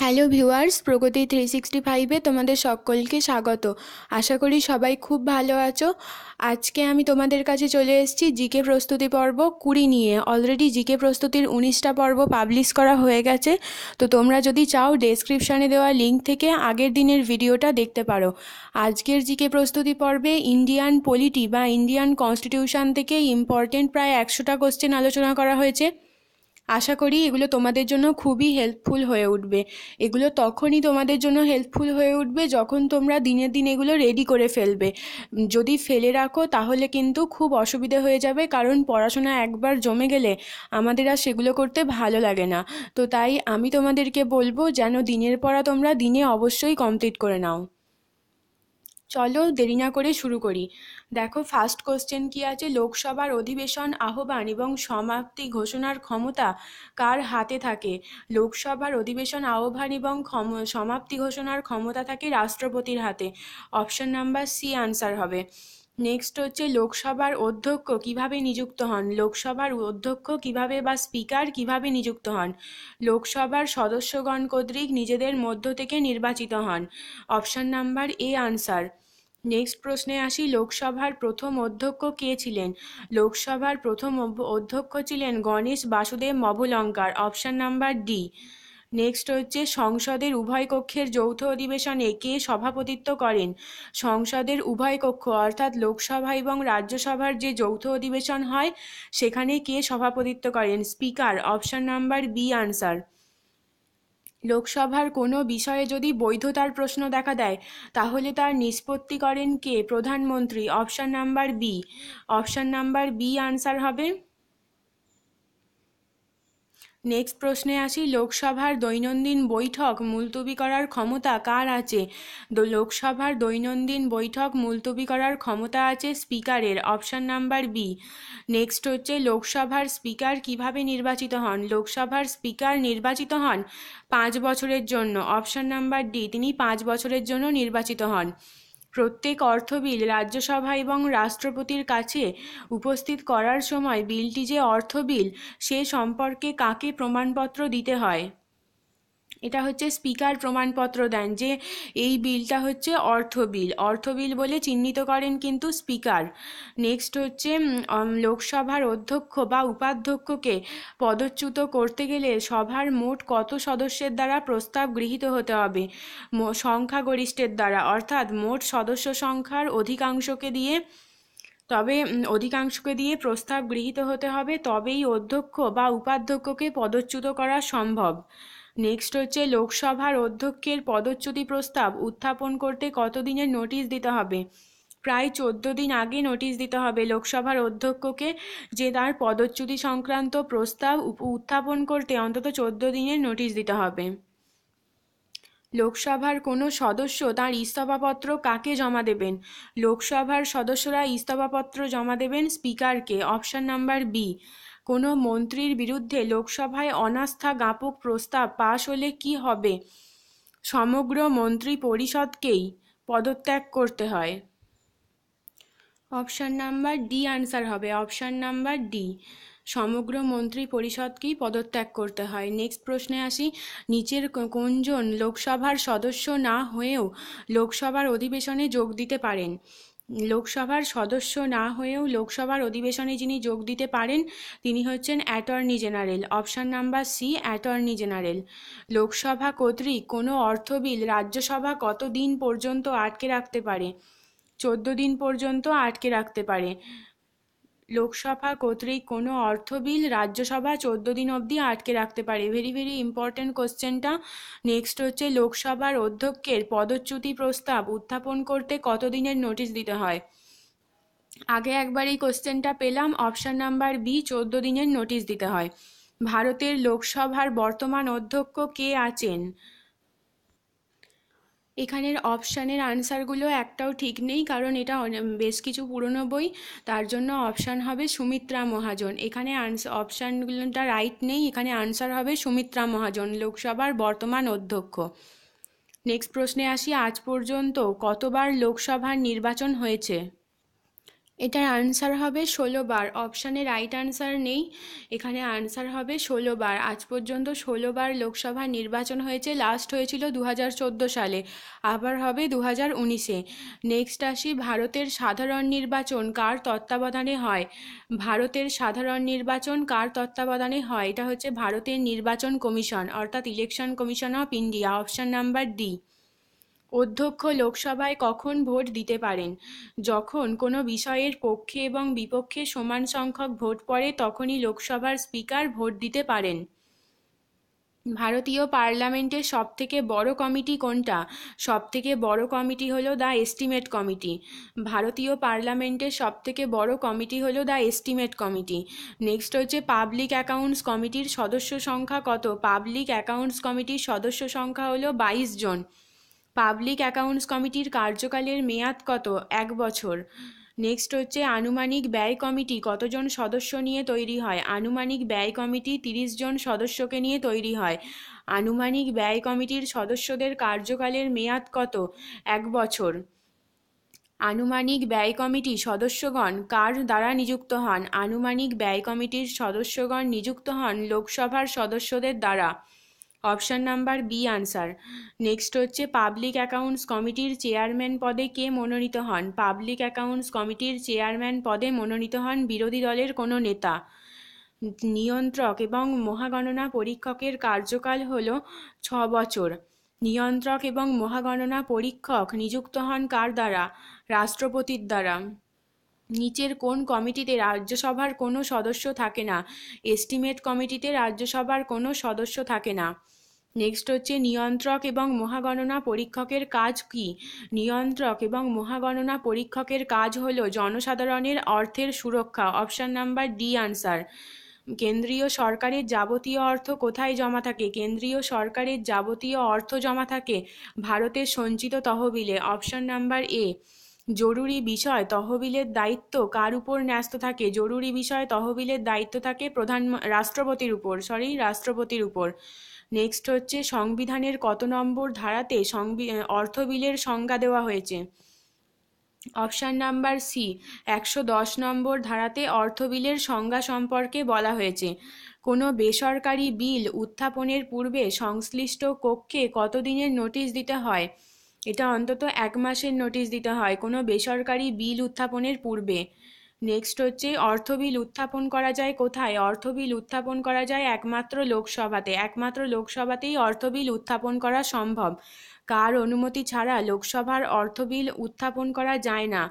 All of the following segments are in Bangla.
হ্যালো ভিউয়ার্স প্রগতি থ্রি সিক্সটি ফাইভে তোমাদের সকলকে স্বাগত আশা করি সবাই খুব ভালো আছো আজকে আমি তোমাদের কাছে চলে এসেছি জিকে প্রস্তুতি পর্ব কুড়ি নিয়ে অলরেডি জিকে প্রস্তুতির উনিশটা পর্ব পাবলিশ করা হয়ে গেছে তো তোমরা যদি চাও ডেসক্রিপশানে দেওয়া লিঙ্ক থেকে আগের দিনের ভিডিওটা দেখতে পারো আজকের জিকে প্রস্তুতি পর্বে ইন্ডিয়ান পলিটি বা ইন্ডিয়ান কনস্টিটিউশন থেকে ইম্পর্টেন্ট প্রায় একশোটা কোশ্চেন আলোচনা করা হয়েছে আশা করি এগুলো তোমাদের জন্য খুবই হেল্পফুল হয়ে উঠবে এগুলো তখনই তোমাদের জন্য হেল্পফুল হয়ে উঠবে যখন তোমরা দিনের দিন এগুলো রেডি করে ফেলবে যদি ফেলে রাখো তাহলে কিন্তু খুব অসুবিধে হয়ে যাবে কারণ পড়াশোনা একবার জমে গেলে আমাদের আর সেগুলো করতে ভালো লাগে না তো তাই আমি তোমাদেরকে বলবো যেন দিনের পড়া তোমরা দিনে অবশ্যই কমপ্লিট করে নাও চলো দেরি না করে শুরু করি দেখো ফার্স্ট কোশ্চেন কি আছে লোকসভার অধিবেশন আহ্বান এবং সমাপ্তি ঘোষণার ক্ষমতা কার হাতে থাকে লোকসভার অধিবেশন আহ্বান এবং সমাপ্তি ঘোষণার ক্ষমতা থাকে রাষ্ট্রপতির হাতে অপশন নাম্বার সি আনসার হবে নেক্সট হচ্ছে লোকসভার অধ্যক্ষ কিভাবে নিযুক্ত হন লোকসভার অধ্যক্ষ কিভাবে বা স্পিকার কিভাবে নিযুক্ত হন লোকসভার সদস্যগণ কর্তৃক নিজেদের মধ্য থেকে নির্বাচিত হন option number A answer next প্রশ্নে আসি লোকসভার প্রথম অধ্যক্ষ কে ছিলেন লোকসভার প্রথম অধ্যক্ষ ছিলেন Ganesh Vasudev Mavalankar option number D next হচ্ছে সংসদের উভয় কক্ষের যৌথ অধিবেশনে কে সভাপতিত্ব করেন সংসদের উভয় কক্ষ অর্থাৎ লোকসভা এবং রাজ্যসভার যে যৌথ অধিবেশন হয় সেখানে কে সভাপতিত্ব করেন speaker option number B answer লোকসভার কোনো বিষয়ে যদি বৈধতার প্রশ্ন দেখা দেয় তাহলে তার নিষ্পত্তি করেন কে প্রধানমন্ত্রী option number B option number B answer হবে নেক্সট প্রশ্নে আসি লোকসভার দৈনন্দিন বৈঠক মুলতবি করার ক্ষমতা কার আছে লোকসভার দৈনন্দিন বৈঠক মুলতবি করার ক্ষমতা আছে স্পিকারের অপশান নাম্বার বি নেক্সট হচ্ছে লোকসভার স্পিকার কিভাবে নির্বাচিত হন লোকসভার স্পিকার নির্বাচিত হন পাঁচ বছরের জন্য অপশান নাম্বার ডি তিনি পাঁচ বছরের জন্য নির্বাচিত হন প্রত্যেক অর্থ বিল রাজ্যসভা এবং রাষ্ট্রপতির কাছে উপস্থিত করার সময় বিলটি যে অর্থ বিল সে সম্পর্কে কাকে প্রমাণপত্র দিতে হয় এটা হচ্ছে স্পিকার প্রমাণপত্র দেন যে এই বিলটা হচ্ছে অর্থ বিল অর্থ বিল বলে চিহ্নিত করেন কিন্তু স্পিকার নেক্সট হচ্ছে লোকসভার অধ্যক্ষ বা উপাধ্যক্ষকে পদচ্যুত করতে গেলে সভার মোট কত সদস্যের দ্বারা প্রস্তাব গৃহীত হতে হবে সংখ্যাগরিষ্ঠের দ্বারা অর্থাৎ মোট সদস্য সংখ্যার অধিকাংশকে দিয়ে তবে অধিকাংশকে দিয়ে প্রস্তাব গৃহীত হতে হবে তবেই অধ্যক্ষ বা উপাধ্যক্ষকে পদচ্যুত করা সম্ভব নেক্সট হচ্ছে লোকসভার অধ্যক্ষের পদচ্যুতি প্রস্তাব উত্থাপন করতে কতদিনের নোটিশ দিতে হবে প্রায় চোদ্দ দিন আগে নোটিশ দিতে হবে লোকসভার অধ্যক্ষকে যে তার পদচ্যুতি সংক্রান্ত প্রস্তাব উত্থাপন করতে অন্তত চোদ্দ দিনের নোটিশ দিতে হবে লোকসভার কোনো সদস্য তার ইস্তফাপত্র কাকে জমা দেবেন লোকসভার সদস্যরা ইস্তফাপত্র জমা দেবেন স্পিকারকে অপশন নাম্বার বি কোনো মন্ত্রীর বিরুদ্ধে লোকসভায় অনাস্থা জ্ঞাপক প্রস্তাব পাশ হলে কি হবে সমগ্র মন্ত্রী পরিষদকেই পদত্যাগ করতে হয় অপশান নাম্বার ডি আনসার হবে অপশান নাম্বার ডি সমগ্র মন্ত্রী পরিষদকেই পদত্যাগ করতে হয় নেক্সট প্রশ্নে আসি নিচের কোনজন লোকসভার সদস্য না হয়েও লোকসভার অধিবেশনে যোগ দিতে পারেন লোকসভার সদস্য না হয়েও লোকসভার অধিবেশনে যিনি যোগ দিতে পারেন তিনি হচ্ছেন attorney general option number C attorney general Lok Sabha কর্তৃক কোনো অর্থ বিল রাজ্যসভা কত দিন পর্যন্ত আটকে রাখতে পারে চোদ্দ দিন পর্যন্ত আটকে রাখতে পারে লোকসভা কর্তৃক কোনো অর্থ বিল রাজ্যসভা চোদ্দ দিন অবধি আটকে রাখতে পারে ভেরি ভেরি ইম্পর্ট্যান্ট কোশ্চেনটা নেক্সট হচ্ছে লোকসভার অধ্যক্ষের পদচ্যুতি প্রস্তাব উত্থাপন করতে কতদিনের নোটিশ দিতে হয় আগে একবার এই কোশ্চেনটা পেলাম অপশান নাম্বার বি চোদ্দ দিনের নোটিশ দিতে হয় ভারতের লোকসভার বর্তমান অধ্যক্ষ কে আছেন এখানের অপশানের আনসারগুলো একটাও ঠিক নেই কারণ এটা বেশ কিছু পুরনো বই তার জন্য অপশান হবে সুমিত্রা মহাজন এখানে অপশানগুলোটা রাইট নেই এখানে আনসার হবে সুমিত্রা মহাজন লোকসভার বর্তমান অধ্যক্ষ নেক্সট প্রশ্নে আসি আজ পর্যন্ত কতবার লোকসভার নির্বাচন হয়েছে এটার আনসার হবে ষোলো বার অপশানে রাইট আনসার নেই এখানে আনসার হবে ষোলো বার আজ পর্যন্ত ষোলো বার লোকসভা নির্বাচন হয়েছে লাস্ট হয়েছিল দু হাজার সালে আবার হবে দু হাজার উনিশে নেক্সট আসি ভারতের সাধারণ নির্বাচন কার তত্ত্বাবধানে হয় ভারতের সাধারণ নির্বাচন কার তত্ত্বাবধানে হয় এটা হচ্ছে ভারতের নির্বাচন কমিশন অর্থাৎ election commission of India option number D অধ্যক্ষ লোকসভায় কখন ভোট দিতে পারেন যখন কোনো বিষয়ের পক্ষে এবং বিপক্ষে সমান সংখ্যক ভোট পড়ে তখনই লোকসভার স্পিকার ভোট দিতে পারেন ভারতীয় পার্লামেন্টের সবথেকে বড় কমিটি কোনটা সবথেকে বড় কমিটি হলো দ্য এস্টিমেট কমিটি ভারতীয় পার্লামেন্টের সবথেকে বড় কমিটি হলো দ্য এস্টিমেট কমিটি নেক্সট হচ্ছে পাবলিক অ্যাকাউন্টস কমিটির সদস্য সংখ্যা কত পাবলিক অ্যাকাউন্টস কমিটির সদস্য সংখ্যা হলো বাইশ জন পাবলিক অ্যাকাউন্টস কমিটির কার্যকালের মেয়াদ কত এক বছর নেক্সট হচ্ছে আনুমানিক ব্যয় কমিটি কতজন সদস্য নিয়ে তৈরি হয় আনুমানিক ব্যয় কমিটি তিরিশ জন সদস্যকে নিয়ে তৈরি হয় আনুমানিক ব্যয় কমিটির সদস্যদের কার্যকালের মেয়াদ কত এক বছর আনুমানিক ব্যয় কমিটি সদস্যগণ কার দ্বারা নিযুক্ত হন আনুমানিক ব্যয় কমিটির সদস্যগণ নিযুক্ত হন লোকসভার সদস্যদের দ্বারা option number B answer next হচ্ছে পাবলিক অ্যাকাউন্টস কমিটির চেয়ারম্যান পদে কে মনোনীত হন পাবলিক অ্যাকাউন্টস কমিটির চেয়ারম্যান পদে মনোনীত হন বিরোধী দলের কোনো নেতা নিয়ন্ত্রক এবং মহাগণনা পরীক্ষকের কার্যকাল হল ছ বছর নিয়ন্ত্রক এবং মহাগণনা পরীক্ষক নিযুক্ত হন কার দ্বারা রাষ্ট্রপতির দ্বারা নিচের কোন কমিটিতে রাজ্যসভার কোনো সদস্য থাকে না এস্টিমেট কমিটিতে রাজ্যসভার কোনো সদস্য থাকে না নেক্সট হচ্ছে নিয়ন্ত্রক এবং মহাগণনা পরীক্ষকের কাজ কি নিয়ন্ত্রক এবং মহাগণনা পরীক্ষকের কাজ হল জনসাধারণের অর্থের সুরক্ষা অপশান নাম্বার ডি আনসার কেন্দ্রীয় সরকারের যাবতীয় অর্থ কোথায় জমা থাকে কেন্দ্রীয় সরকারের যাবতীয় অর্থ জমা থাকে ভারতের সঞ্চিত তহবিলে অপশান নাম্বার এ জরুরি বিষয় তহবিলের দায়িত্ব কার উপর ন্যস্ত থাকে জরুরি বিষয় তহবিলের দায়িত্ব থাকে প্রধান রাষ্ট্রপতির উপর সরি রাষ্ট্রপতির উপর নেক্সট হচ্ছে সংবিধানের কত নম্বর ধারাতে সংবি অর্থ বিলের সংজ্ঞা দেওয়া হয়েছে অপশান নাম্বার সি একশো দশ নম্বর ধারাতে অর্থ বিলের সংজ্ঞা সম্পর্কে বলা হয়েছে কোনো বেসরকারি বিল উত্থাপনের পূর্বে সংশ্লিষ্ট কক্ষে কতদিনের নোটিশ দিতে হয় এটা অন্তত এক মাসের নোটিশ দিতে হয় কোনো বেসরকারি বিল উত্থাপনের পূর্বে নেক্সট হচ্ছে অর্থ বিল উত্থাপন করা যায় কোথায় অর্থ বিল উত্থাপন করা যায় একমাত্র লোকসভাতে একমাত্র লোকসভাতেই অর্থ বিল উত্থাপন করা সম্ভব কার অনুমতি ছাড়া লোকসভার অর্থ বিল উত্থাপন করা যায় না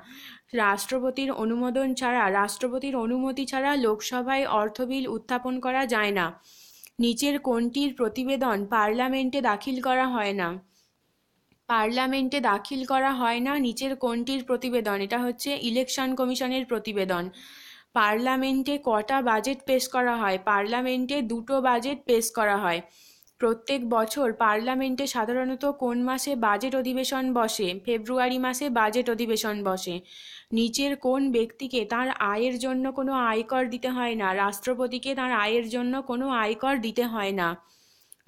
রাষ্ট্রপতির অনুমোদন ছাড়া রাষ্ট্রপতির অনুমতি ছাড়া লোকসভায় অর্থ বিল উত্থাপন করা যায় না নিচের কোনটির প্রতিবেদন পার্লামেন্টে দাখিল করা হয় না পার্লামেন্টে দাখিল করা হয় না নিচের কোনটির প্রতিবেদন এটা হচ্ছে ইলেকশন কমিশনের প্রতিবেদন পার্লামেন্টে কটা বাজেট পেশ করা হয় পার্লামেন্টে দুটো বাজেট পেশ করা হয় প্রত্যেক বছর পার্লামেন্টে সাধারণত কোন মাসে বাজেট অধিবেশন বসে ফেব্রুয়ারি মাসে বাজেট অধিবেশন বসে নিচের কোন ব্যক্তিকে তার আয়ের জন্য কোনো আয়কর দিতে হয় না রাষ্ট্রপতিকে তার আয়ের জন্য কোনো আয়কর দিতে হয় না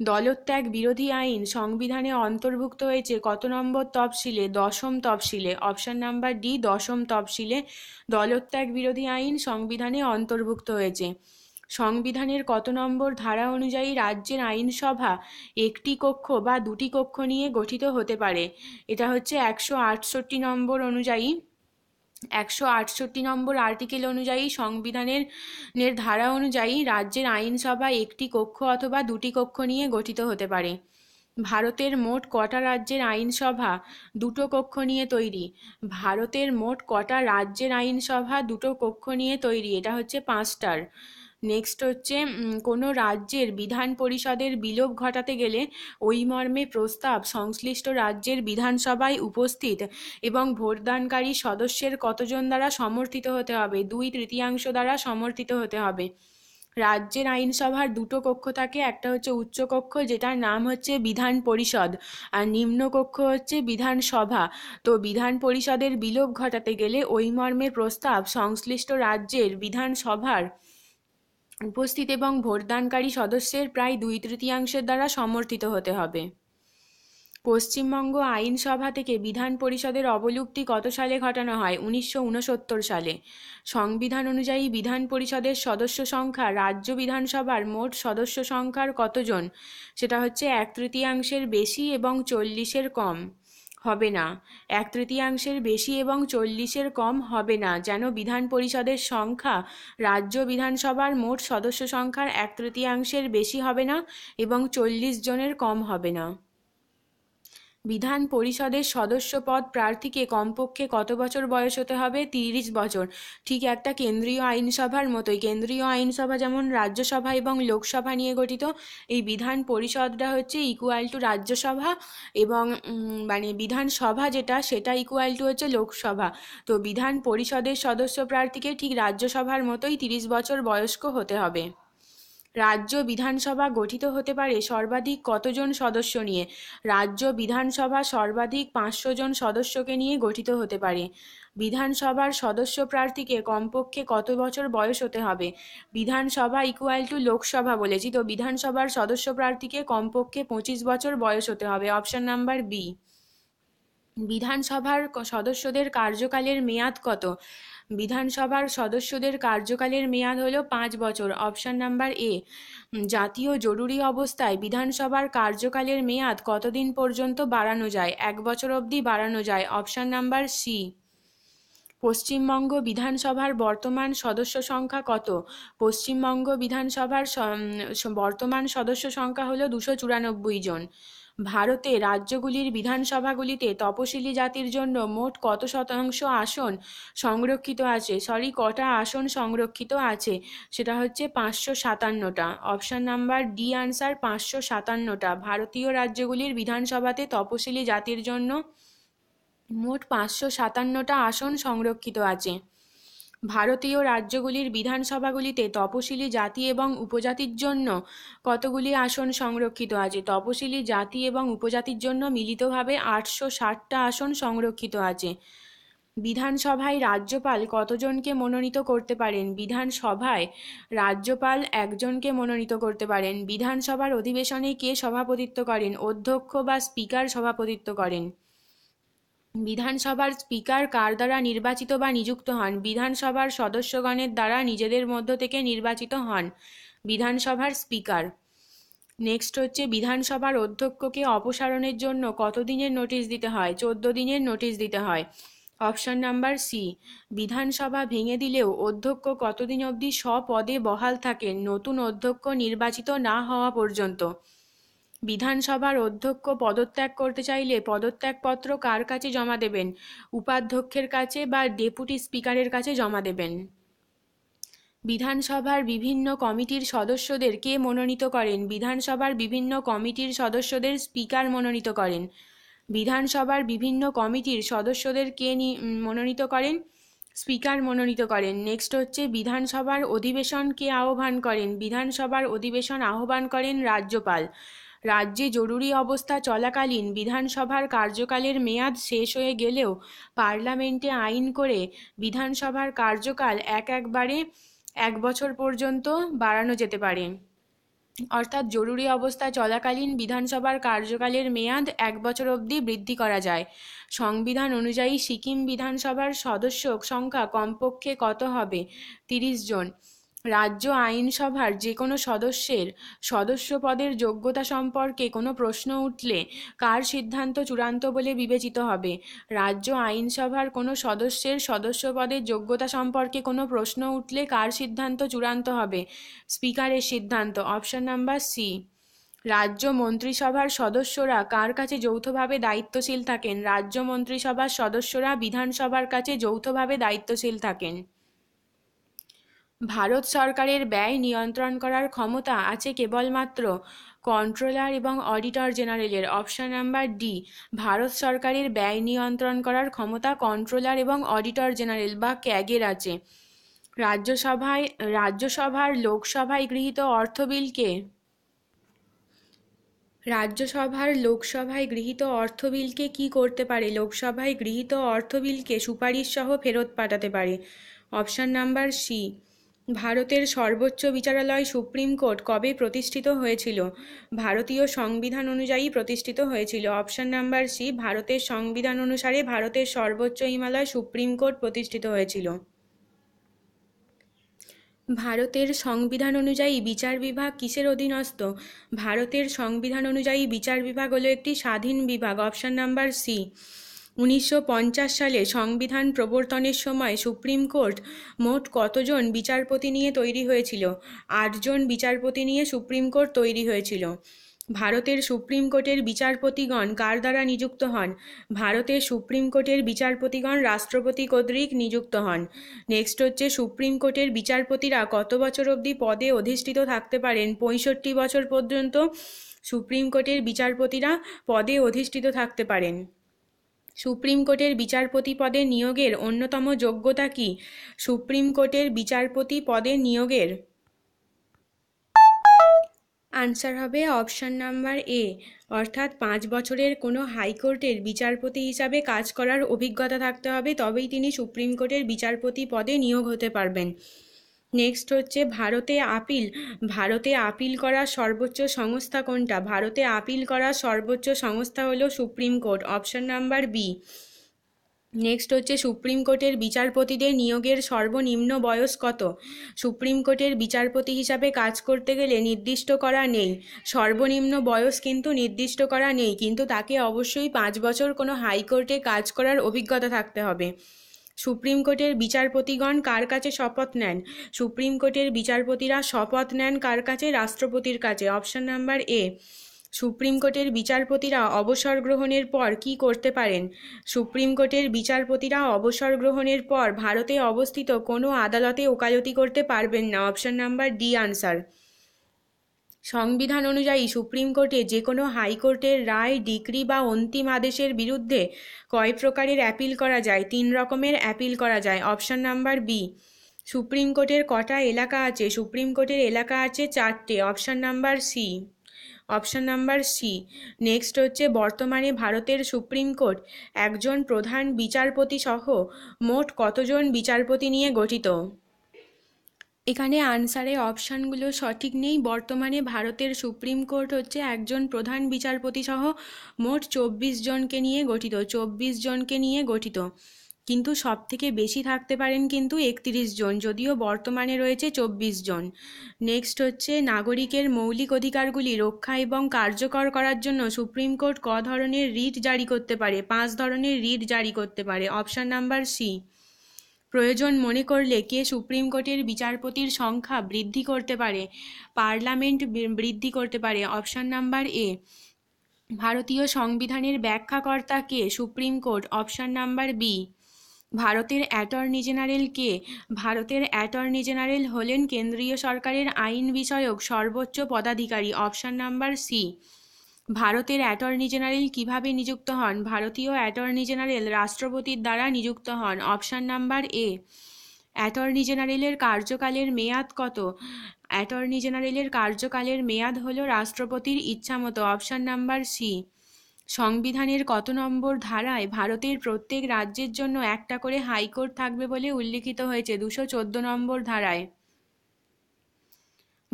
দলত্যাগ বিরোধী আইন সংবিধানে অন্তর্ভুক্ত হয়েছে কত নম্বর তফসিলে দশম তফসিলে অপশান নাম্বার ডি দশম তফসিলে দলত্যাগ বিরোধী আইন সংবিধানে অন্তর্ভুক্ত হয়েছে সংবিধানের কত নম্বর ধারা অনুযায়ী রাজ্যের আইনসভা একটি কক্ষ বা দুটি কক্ষ নিয়ে গঠিত হতে পারে এটা হচ্ছে একশো আটষট্টি নম্বর অনুযায়ী একশো আটষট্টি নম্বর আর্টিকেল অনুযায়ী সংবিধানের এর ধারা অনুযায়ী রাজ্যের আইনসভা একটি কক্ষ অথবা দুটি কক্ষ নিয়ে গঠিত হতে পারে ভারতের মোট কটা রাজ্যের আইনসভা দুটো কক্ষ নিয়ে তৈরি ভারতের মোট কটা রাজ্যের আইনসভা দুটো কক্ষ নিয়ে তৈরি এটা হচ্ছে পাঁচটার নেক্সট হচ্ছে কোনো রাজ্যের বিধান পরিষদের বিলোপ ঘটাতে গেলে ওই মর্মে প্রস্তাব সংশ্লিষ্ট রাজ্যের বিধানসভায় উপস্থিত এবং ভোটদানকারী সদস্যের কতজন দ্বারা সমর্থিত হতে হবে দুই তৃতীয়াংশ দ্বারা সমর্থিত হতে হবে রাজ্যের আইনসভার দুটো কক্ষ থাকে একটা হচ্ছে উচ্চকক্ষ যেটার নাম হচ্ছে বিধান পরিষদ আর নিম্নকক্ষ হচ্ছে বিধানসভা তো বিধান পরিষদের বিলোপ ঘটাতে গেলে ওই মর্মে প্রস্তাব সংশ্লিষ্ট রাজ্যের বিধানসভার উপস্থিত এবং ভোটদানকারী সদস্যের প্রায় দুই তৃতীয়াংশের দ্বারা সমর্থিত হতে হবে পশ্চিমবঙ্গ আইনসভা থেকে বিধান পরিষদের অবলুপ্তি কত সালে ঘটানো হয় উনিশশো সালে সংবিধান অনুযায়ী বিধান পরিষদের সদস্য সংখ্যা রাজ্য বিধানসভার মোট সদস্য সংখ্যার কতজন সেটা হচ্ছে এক তৃতীয়াংশের বেশি এবং চল্লিশের কম হবে না এক তৃতীয়াংশের বেশি এবং চল্লিশের কম হবে না যেন বিধান পরিষদের সংখ্যা রাজ্য বিধানসভার মোট সদস্য সংখ্যার এক তৃতীয়াংশের বেশি হবে না এবং চল্লিশ জনের কম হবে না বিধান পরিষদের সদস্য পদ প্রার্থীকে কমপক্ষে কত বছর বয়স হতে হবে তিরিশ বছর ঠিক একটা কেন্দ্রীয় আইনসভার মতোই কেন্দ্রীয় আইনসভা যেমন রাজ্যসভা এবং লোকসভা নিয়ে গঠিত এই বিধান পরিষদটা হচ্ছে ইকুয়াল টু রাজ্যসভা এবং মানে বিধানসভা যেটা সেটা ইকুয়াল টু হচ্ছে লোকসভা তো বিধান পরিষদের সদস্য প্রার্থীকে ঠিক রাজ্যসভার মতোই তিরিশ বছর বয়স্ক হতে হবে রাজ্য বিধানসভা গঠিত হতে পারে সর্বাধিক কতজন সদস্য নিয়ে রাজ্য বিধানসভা সর্বাধিক পাঁচশো জন সদস্যকে নিয়ে গঠিত হতে পারে বিধানসভার সদস্য প্রার্থীকে কমপক্ষে কত বছর বয়স হতে হবে বিধানসভা ইকুয়াল টু লোকসভা বলেছি তো বিধানসভার সদস্য প্রার্থীকে কমপক্ষে পঁচিশ বছর বয়স হতে হবে অপশন নাম্বার বি বিধানসভার সদস্যদের কার্যকালের মেয়াদ কত বিধানসভার সদস্যদের কার্যকালের মেয়াদ হল পাঁচ বছর অপশান নাম্বার এ জাতীয় জরুরি অবস্থায় বিধানসভার কার্যকালের মেয়াদ কতদিন পর্যন্ত বাড়ানো যায় এক বছর অবধি বাড়ানো যায় অপশান নাম্বার সি পশ্চিমবঙ্গ বিধানসভার বর্তমান সদস্য সংখ্যা কত পশ্চিমবঙ্গ বিধানসভার বর্তমান সদস্য সংখ্যা হলো দুশো চুরানব্বই জন ভারতে রাজ্যগুলির বিধানসভাগুলিতে তপশিলি জাতির জন্য মোট কত শতাংশ আসন সংরক্ষিত আছে সরি কটা আসন সংরক্ষিত আছে সেটা হচ্ছে পাঁচশো সাতান্নটা অপশান নাম্বার ডি আনসার পাঁচশো সাতান্নটা ভারতীয় রাজ্যগুলির বিধানসভাতে তপশিলি জাতির জন্য মোট পাঁচশো সাতান্নটা আসন সংরক্ষিত আছে ভারতীয় রাজ্যগুলির বিধানসভাগুলিতে তপশিলি জাতি এবং উপজাতির জন্য কতগুলি আসন সংরক্ষিত আছে তপশিলি জাতি এবং উপজাতির জন্য মিলিতভাবে আটশো ষাটটা আসন সংরক্ষিত আছে বিধানসভায় রাজ্যপাল কতজনকে মনোনীত করতে পারেন বিধানসভায় রাজ্যপাল একজনকে মনোনীত করতে পারেন বিধানসভার অধিবেশনে কে সভাপতিত্ব করেন অধ্যক্ষ বা স্পিকার সভাপতিত্ব করেন বিধানসভার স্পিকার কার দ্বারা নির্বাচিত বা নিযুক্ত হন বিধানসভার সদস্যগণের দ্বারা নিজেদের মধ্য থেকে নির্বাচিত হন বিধানসভার স্পিকার নেক্সট হচ্ছে বিধানসভার অধ্যক্ষকে অপসারণের জন্য কতদিনের নোটিশ দিতে হয় চোদ্দ দিনের নোটিশ দিতে হয় অপশন নাম্বার সি বিধানসভা ভেঙে দিলেও অধ্যক্ষ কতদিন অবধি স্বপদে বহাল থাকেন নতুন অধ্যক্ষ নির্বাচিত না হওয়া পর্যন্ত বিধানসভার অধ্যক্ষ পদত্যাগ করতে চাইলে পদত্যাগপত্র কার কাছে জমা দেবেন উপাধ্যক্ষের কাছে বা ডেপুটি স্পিকারের কাছে জমা দেবেন বিধানসভার বিভিন্ন কমিটির সদস্যদের কে মনোনীত করেন বিধানসভার বিভিন্ন কমিটির সদস্যদের স্পিকার মনোনীত করেন বিধানসভার বিভিন্ন কমিটির সদস্যদের কে মনোনীত করেন স্পিকার মনোনীত করেন নেক্সট হচ্ছে বিধানসভার অধিবেশন কে আহ্বান করেন বিধানসভার অধিবেশন আহ্বান করেন রাজ্যপাল রাজ্যে জরুরি অবস্থা চলাকালীন বিধানসভার কার্যকালের মেয়াদ শেষ হয়ে গেলেও পার্লামেন্টে আইন করে বিধানসভার কার্যকাল এক একবারে এক বছর পর্যন্ত বাড়ানো যেতে পারে অর্থাৎ জরুরি অবস্থা চলাকালীন বিধানসভার কার্যকালের মেয়াদ এক বছর অবধি বৃদ্ধি করা যায় সংবিধান অনুযায়ী সিকিম বিধানসভার সদস্য সংখ্যা কমপক্ষে কত হবে তিরিশ জন রাজ্য আইনসভার যে কোনো সদস্যের সদস্য পদের যোগ্যতা সম্পর্কে কোনো প্রশ্ন উঠলে কার সিদ্ধান্ত চূড়ান্ত বলে বিবেচিত হবে রাজ্য আইনসভার কোনো সদস্যের সদস্য পদের যোগ্যতা সম্পর্কে কোনো প্রশ্ন উঠলে কার সিদ্ধান্ত চূড়ান্ত হবে স্পিকারের সিদ্ধান্ত অপশন নাম্বার সি রাজ্য মন্ত্রিসভার সদস্যরা কার কাছে যৌথভাবে দায়িত্বশীল থাকেন রাজ্য মন্ত্রিসভার সদস্যরা বিধানসভার কাছে যৌথভাবে দায়িত্বশীল থাকেন ভারত সরকারের ব্যয় নিয়ন্ত্রণ করার ক্ষমতা আছে কেবলমাত্র কন্ট্রোলার এবং অডিটর জেনারেলের অপশন নাম্বার ডি ভারত সরকারের ব্যয় নিয়ন্ত্রণ করার ক্ষমতা কন্ট্রোলার এবং অডিটর জেনারেল বা ক্যাগের আছে রাজ্যসভায় রাজ্যসভার লোকসভায় গৃহীত অর্থ বিলকে রাজ্যসভার লোকসভায় গৃহীত অর্থ বিলকে কী করতে পারে লোকসভায় গৃহীত অর্থ বিলকে সুপারিশ সহ ফেরত পাঠাতে পারে অপশান নাম্বার সি ভারতের সর্বোচ্চ বিচারালয় সুপ্রিম কোর্ট কবে প্রতিষ্ঠিত হয়েছিল ভারতীয় সংবিধান অনুযায়ী প্রতিষ্ঠিত হয়েছিল অপশান নাম্বার সি ভারতের সংবিধান অনুসারে ভারতের সর্বোচ্চ হিমালয় সুপ্রিম কোর্ট প্রতিষ্ঠিত হয়েছিল ভারতের সংবিধান অনুযায়ী বিচার বিভাগ কিসের অধীনস্থ ভারতের সংবিধান অনুযায়ী বিচার বিভাগ হলো একটি স্বাধীন বিভাগ অপশান নাম্বার সি উনিশশো সালে সংবিধান প্রবর্তনের সময় সুপ্রিম কোর্ট মোট কতজন বিচারপতি নিয়ে তৈরি হয়েছিল আটজন বিচারপতি নিয়ে সুপ্রিম কোর্ট তৈরি হয়েছিল ভারতের সুপ্রিম কোর্টের বিচারপতিগণ কার দ্বারা নিযুক্ত হন ভারতের সুপ্রিম কোর্টের বিচারপতিগণ রাষ্ট্রপতি কর্তৃক নিযুক্ত হন নেক্সট হচ্ছে সুপ্রিম কোর্টের বিচারপতিরা কত বছর অবধি পদে অধিষ্ঠিত থাকতে পারেন পঁয়ষট্টি বছর পর্যন্ত সুপ্রিম কোর্টের বিচারপতিরা পদে অধিষ্ঠিত থাকতে পারেন সুপ্রিম কোর্টের বিচারপতি পদে নিয়োগের অন্যতম যোগ্যতা কি সুপ্রিম কোর্টের বিচারপতি পদে নিয়োগের আনসার হবে অপশান নাম্বার এ অর্থাৎ পাঁচ বছরের কোনো হাইকোর্টের বিচারপতি হিসাবে কাজ করার অভিজ্ঞতা থাকতে হবে তবেই তিনি সুপ্রিম কোর্টের বিচারপতি পদে নিয়োগ হতে পারবেন নেক্সট হচ্ছে ভারতে আপিল ভারতে আপিল করা সর্বোচ্চ সংস্থা কোনটা ভারতে আপিল করা সর্বোচ্চ সংস্থা হলো supreme court option number B next হচ্ছে সুপ্রিম কোর্টের বিচারপতিদের নিয়োগের সর্বনিম্ন বয়স কত সুপ্রিম কোর্টের বিচারপতি হিসাবে কাজ করতে গেলে নির্দিষ্ট করা নেই সর্বনিম্ন বয়স কিন্তু নির্দিষ্ট করা নেই কিন্তু তাকে অবশ্যই পাঁচ বছর কোনো হাইকোর্টে কাজ করার অভিজ্ঞতা থাকতে হবে সুপ্রিম কোর্টের বিচারপতিগণ কার কাছে শপথ নেন সুপ্রিম কোর্টের বিচারপতিরা শপথ নেন কার কাছে রাষ্ট্রপতির কাছে অপশন নাম্বার এ সুপ্রিম কোর্টের বিচারপতিরা অবসর গ্রহণের পর কি করতে পারেন সুপ্রিম কোর্টের বিচারপতিরা অবসর গ্রহণের পর ভারতে অবস্থিত কোনো আদালতে ওকালতি করতে পারবেন না অপশন নাম্বার ডি আনসার সংবিধান অনুযায়ী সুপ্রিম কোর্টে যে কোনো হাইকোর্টের রায় ডিক্রি বা অন্তিম আদেশের বিরুদ্ধে কয় প্রকারের অ্যাপিল করা যায় তিন রকমের অ্যাপিল করা যায় অপশন নাম্বার বি সুপ্রিম কোর্টের কটা এলাকা আছে সুপ্রিম কোর্টের এলাকা আছে চারটে option number C option number C next হচ্ছে বর্তমানে ভারতের সুপ্রিম কোর্ট একজন প্রধান বিচারপতি সহ মোট কতজন বিচারপতি নিয়ে গঠিত এখানে আনসারে অপশানগুলো সঠিক নেই বর্তমানে ভারতের সুপ্রিম কোর্ট হচ্ছে একজন প্রধান বিচারপতি সহ মোট চব্বিশ জনকে নিয়ে গঠিত চব্বিশ জনকে নিয়ে গঠিত কিন্তু সব থেকে বেশি থাকতে পারেন কিন্তু একত্রিশ জন যদিও বর্তমানে রয়েছে চব্বিশ জন নেক্সট হচ্ছে নাগরিকের মৌলিক অধিকারগুলি রক্ষা এবং কার্যকর করার জন্য সুপ্রিম কোর্ট ক ধরনের রিট জারি করতে পারে পাঁচ ধরনের রিট জারি করতে পারে অপশান নাম্বার সি প্রয়োজন মনে করলে কে সুপ্রিম কোর্টের বিচারপতির সংখ্যা বৃদ্ধি করতে পারে পার্লামেন্ট বৃদ্ধি করতে পারে অপশন নাম্বার এ ভারতীয় সংবিধানের ব্যাখ্যাকর্তা কে supreme court option number B ভারতের অ্যাটর্নি জেনারেল কে ভারতের অ্যাটর্নি জেনারেল হলেন কেন্দ্রীয় সরকারের আইন বিষয়ক সর্বোচ্চ পদাধিকারী অপশন নাম্বার সি ভারতের অ্যাটর্নি জেনারেল কিভাবে নিযুক্ত হন ভারতীয় অ্যাটর্নি জেনারেল রাষ্ট্রপতির দ্বারা নিযুক্ত হন অপশান নাম্বার এ অ্যাটর্নি জেনারেলের কার্যকালের মেয়াদ কত অ্যাটর্নি জেনারেলের কার্যকালের মেয়াদ হল রাষ্ট্রপতির ইচ্ছামতো অপশান নাম্বার সি সংবিধানের কত নম্বর ধারায় ভারতের প্রত্যেক রাজ্যের জন্য একটা করে হাইকোর্ট থাকবে বলে উল্লিখিত হয়েছে দুশো চোদ্দ নম্বর ধারায়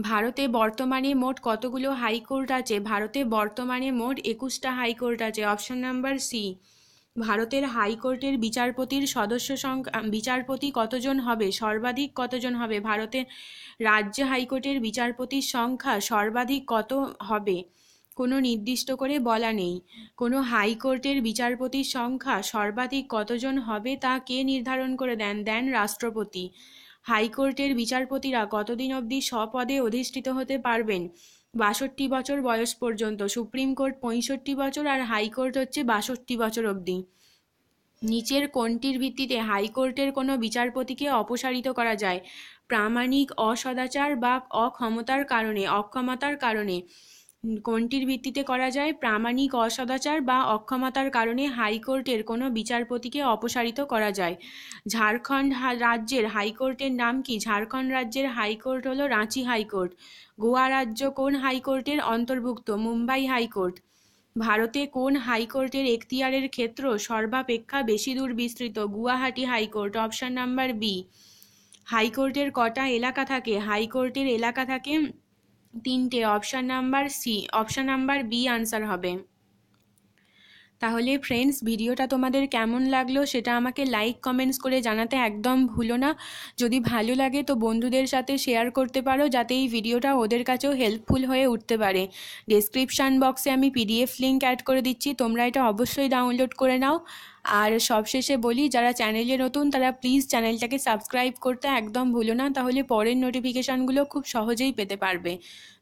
ভারতে বর্তমানে মোট কতগুলো হাইকোর্ট আছে ভারতে বর্তমানে মোট একুশটা হাইকোর্ট আছে অপশন নাম্বার সি ভারতের হাইকোর্টের বিচারপতির সদস্য সংখ্যা বিচারপতি কতজন হবে সর্বাধিক কতজন হবে ভারতের রাজ্য হাইকোর্টের বিচারপতির সংখ্যা সর্বাধিক কত হবে কোনো নির্দিষ্ট করে বলা নেই কোনো হাইকোর্টের বিচারপতির সংখ্যা সর্বাধিক কতজন হবে তা কে নির্ধারণ করে দেন দেন রাষ্ট্রপতি হাইকোর্টের বিচারপতিরা কতদিন অবধি স্বপদে অধিষ্ঠিত হতে পারবেন বাষট্টি বছর বয়স পর্যন্ত সুপ্রিম কোর্ট পঁয়ষট্টি বছর আর হাইকোর্ট হচ্ছে বাষট্টি বছর অবধি নিচের কোনটির ভিত্তিতে হাইকোর্টের কোনো বিচারপতিকে অপসারিত করা যায় প্রামাণিক অসদাচার বা অক্ষমতার কারণে অক্ষমতার কারণে কোনটির ভিত্তিতে করা যায় প্রামাণিক অসদাচার বা অক্ষমতার কারণে হাইকোর্টের কোনো বিচারপতিকে অপসারিত করা যায় ঝাড়খণ্ড রাজ্যের হাইকোর্টের নাম কি ঝাড়খণ্ড রাজ্যের হাইকোর্ট হলো রাঁচি হাইকোর্ট গোয়া রাজ্য কোন হাইকোর্টের অন্তর্ভুক্ত মুম্বাই হাইকোর্ট ভারতে কোন হাইকোর্টের এখতিয়ারের ক্ষেত্র সর্বাপেক্ষা বেশি দূর বিস্তৃত Guwahati high court option number B হাইকোর্টের কটা এলাকা থাকে হাইকোর্টের এলাকা থাকে তিনটে option number C option number B answer হবে তাহলে ফ্রেন্ডস ভিডিওটা তোমাদের কেমন লাগলো সেটা আমাকে লাইক কমেন্টস করে জানাতে একদম ভুলো না যদি ভালো লাগে তো বন্ধুদের সাথে শেয়ার করতে পারো যাতে এই ভিডিওটা ওদের কাছেও হেল্পফুল হয়ে উঠতে পারে ডিসক্রিপশান বক্সে আমি পিডিএফ লিঙ্ক অ্যাড করে দিচ্ছি তোমরা এটা অবশ্যই ডাউনলোড করে নাও আর সবশেষে বলি যারা চ্যানেলে নতুন তারা প্লিজ চ্যানেলটাকে সাবস্ক্রাইব করতে একদম ভুলো না তাহলে পরের নোটিফিকেশানগুলো খুব সহজেই পেতে পারবে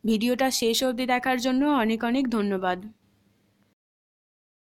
ভিডিওটা শেষ অবধি দেখার জন্য অনেক অনেক ধন্যবাদ